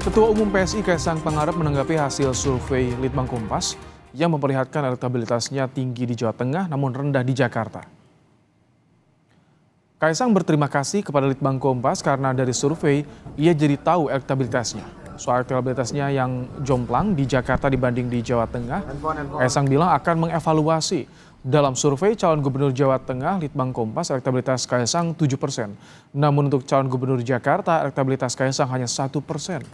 Ketua Umum PSI Kaisang Pangarep menanggapi hasil survei Litbang Kompas yang memperlihatkan elektabilitasnya tinggi di Jawa Tengah namun rendah di Jakarta. Kaisang berterima kasih kepada Litbang Kompas karena dari survei ia jadi tahu elektabilitasnya. Soal elektabilitasnya yang jomplang di Jakarta dibanding di Jawa Tengah, Kaisang bilang akan mengevaluasi dalam survei calon gubernur Jawa Tengah, Litbang Kompas, elektabilitas Kaisang 7 persen. Namun untuk calon gubernur Jakarta, elektabilitas Kaisang hanya 1 persen.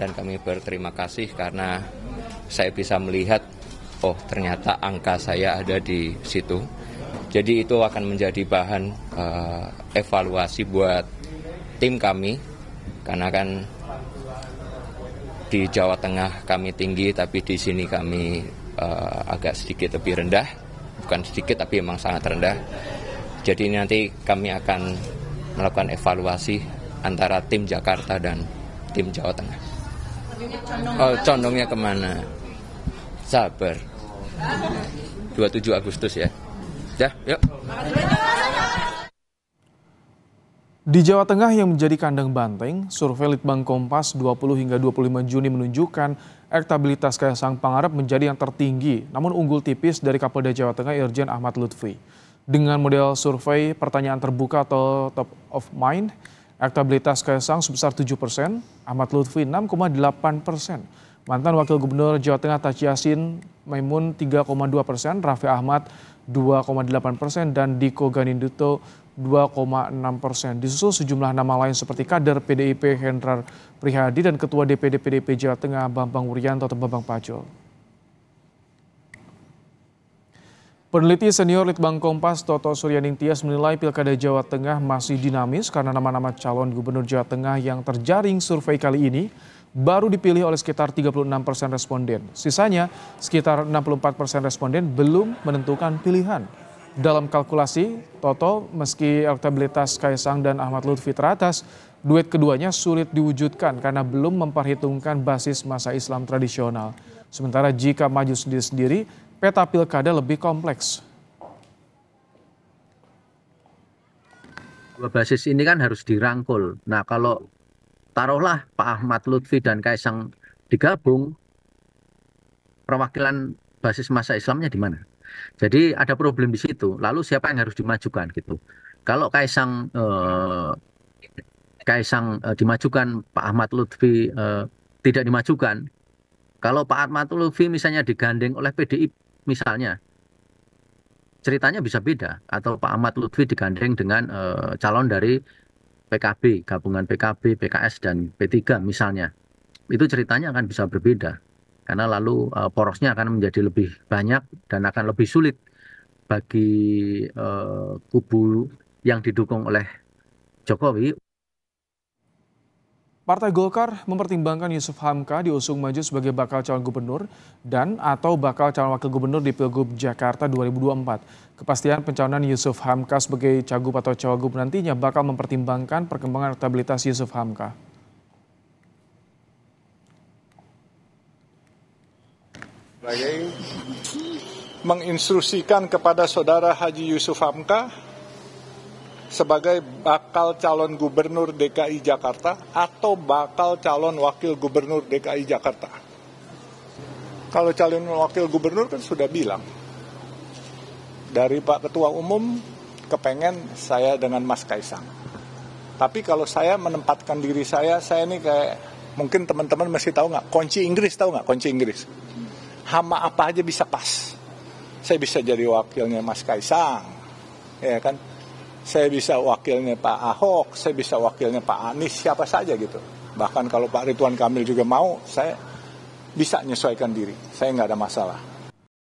Dan kami berterima kasih karena saya bisa melihat, oh ternyata angka saya ada di situ. Jadi itu akan menjadi bahan uh, evaluasi buat tim kami, karena kan di Jawa Tengah kami tinggi, tapi di sini kami uh, agak sedikit lebih rendah. Bukan sedikit, tapi memang sangat rendah. Jadi nanti kami akan melakukan evaluasi antara tim Jakarta dan tim Jawa Tengah. Oh, condongnya kemana? Sabar. 27 Agustus ya. Ya, yuk. Di Jawa Tengah yang menjadi kandang banteng, survei Litbang Kompas 20 hingga 25 Juni menunjukkan elektabilitas Kaisang Pangarep menjadi yang tertinggi, namun unggul tipis dari Kapolda Jawa Tengah Irjen Ahmad Lutfi. Dengan model survei pertanyaan terbuka atau top of mind, elektabilitas Kaisang sebesar 7 persen, Ahmad Lutfi 6,8 persen. Mantan Wakil Gubernur Jawa Tengah Taj Yasin Maimun 3,2 persen, Raffi Ahmad 2,8 persen, dan Diko Ganinduto 2,6 persen. Disusul sejumlah nama lain seperti kader PDIP Hendrar Prihadi dan Ketua DPD PDIP Jawa Tengah Bambang Wuryanto atau Bambang Pacul. Peneliti senior Litbang Kompas Toto Suryaning Tias menilai Pilkada Jawa Tengah masih dinamis karena nama-nama calon gubernur Jawa Tengah yang terjaring survei kali ini baru dipilih oleh sekitar 36 persen responden. Sisanya, sekitar 64 persen responden belum menentukan pilihan. Dalam kalkulasi, Toto meski elektabilitas Kaisang dan Ahmad Lutfi teratas, duet keduanya sulit diwujudkan karena belum memperhitungkan basis masa Islam tradisional. Sementara jika maju sendiri-sendiri, peta pilkada lebih kompleks. Dua basis ini kan harus dirangkul. Nah kalau taruhlah Pak Ahmad Lutfi dan Kaisang digabung, perwakilan basis masa Islamnya di mana? Jadi ada problem di situ. Lalu siapa yang harus dimajukan gitu? Kalau Kaisang eh, Kaisang eh, dimajukan, Pak Ahmad Lutfi eh, tidak dimajukan. Kalau Pak Ahmad Lutfi misalnya digandeng oleh PDI misalnya, ceritanya bisa beda. Atau Pak Ahmad Lutfi digandeng dengan eh, calon dari PKB, gabungan PKB, PKS dan P3 misalnya. Itu ceritanya akan bisa berbeda karena lalu uh, porosnya akan menjadi lebih banyak dan akan lebih sulit bagi uh, kubu yang didukung oleh Jokowi Partai Golkar mempertimbangkan Yusuf Hamka diusung maju sebagai bakal calon gubernur dan atau bakal calon wakil gubernur di Pilgub Jakarta 2024. Kepastian pencalonan Yusuf Hamka sebagai cagup atau cawagup nantinya bakal mempertimbangkan perkembangan elektabilitas Yusuf Hamka. Saya menginstruksikan kepada Saudara Haji Yusuf Hamka sebagai bakal calon gubernur DKI Jakarta atau bakal calon wakil gubernur DKI Jakarta. Kalau calon wakil gubernur kan sudah bilang, dari Pak Ketua Umum kepengen saya dengan Mas Kaisang. Tapi kalau saya menempatkan diri saya, saya ini kayak mungkin teman-teman masih tahu nggak kunci Inggris tahu nggak kunci Inggris hama apa aja bisa pas saya bisa jadi wakilnya Mas Kaisang ya kan saya bisa wakilnya Pak Ahok, saya bisa wakilnya Pak Anies, siapa saja gitu. Bahkan kalau Pak Ridwan Kamil juga mau, saya bisa menyesuaikan diri. Saya nggak ada masalah.